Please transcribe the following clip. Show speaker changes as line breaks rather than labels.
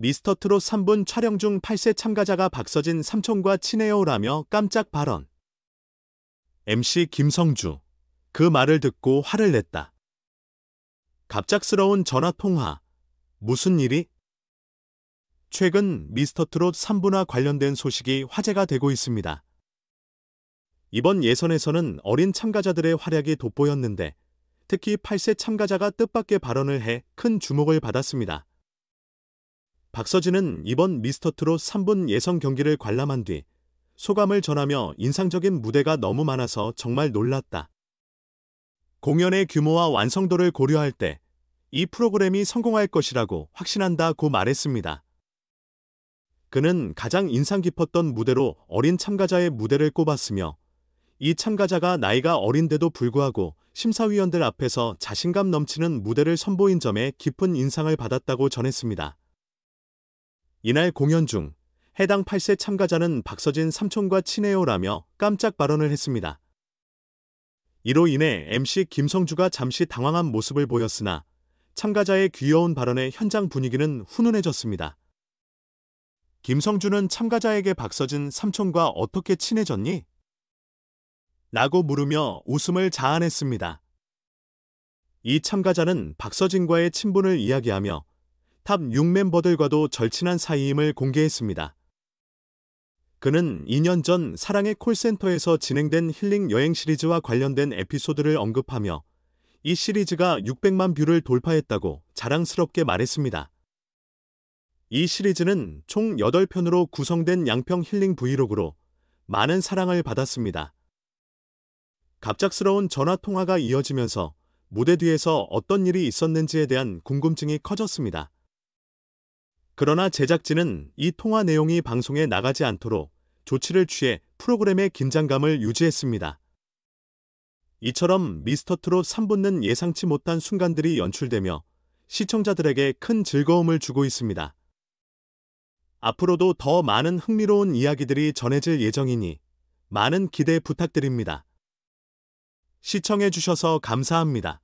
미스터트롯 3분 촬영 중 8세 참가자가 박서진 삼촌과 친해요라며 깜짝 발언. MC 김성주. 그 말을 듣고 화를 냈다. 갑작스러운 전화 통화. 무슨 일이? 최근 미스터트롯 3분화 관련된 소식이 화제가 되고 있습니다. 이번 예선에서는 어린 참가자들의 활약이 돋보였는데 특히 8세 참가자가 뜻밖의 발언을 해 큰 주목을 받았습니다. 박서진은 이번 미스터트롯 3분 예선 경기를 관람한 뒤 소감을 전하며 인상적인 무대가 너무 많아서 정말 놀랐다. 공연의 규모와 완성도를 고려할 때 이 프로그램이 성공할 것이라고 확신한다고 말했습니다. 그는 가장 인상 깊었던 무대로 어린 참가자의 무대를 꼽았으며 이 참가자가 나이가 어린데도 불구하고 심사위원들 앞에서 자신감 넘치는 무대를 선보인 점에 깊은 인상을 받았다고 전했습니다. 이날 공연 중 해당 8세 참가자는 박서진 삼촌과 친해요라며 깜짝 발언을 했습니다. 이로 인해 MC 김성주가 잠시 당황한 모습을 보였으나 참가자의 귀여운 발언에 현장 분위기는 훈훈해졌습니다. 김성주는 참가자에게 박서진 삼촌과 어떻게 친해졌니? 라고 물으며 웃음을 자아냈습니다. 이 참가자는 박서진과의 친분을 이야기하며 탑 6멤버들과도 절친한 사이임을 공개했습니다. 그는 2년 전 사랑의 콜센터에서 진행된 힐링 여행 시리즈와 관련된 에피소드를 언급하며 이 시리즈가 600만 뷰를 돌파했다고 자랑스럽게 말했습니다. 이 시리즈는 총 8편으로 구성된 양평 힐링 브이로그로 많은 사랑을 받았습니다. 갑작스러운 전화 통화가 이어지면서 무대 뒤에서 어떤 일이 있었는지에 대한 궁금증이 커졌습니다. 그러나 제작진은 이 통화 내용이 방송에 나가지 않도록 조치를 취해 프로그램의 긴장감을 유지했습니다. 이처럼 미스터트롯 3분는 예상치 못한 순간들이 연출되며 시청자들에게 큰 즐거움을 주고 있습니다. 앞으로도 더 많은 흥미로운 이야기들이 전해질 예정이니 많은 기대 부탁드립니다. 시청해주셔서 감사합니다.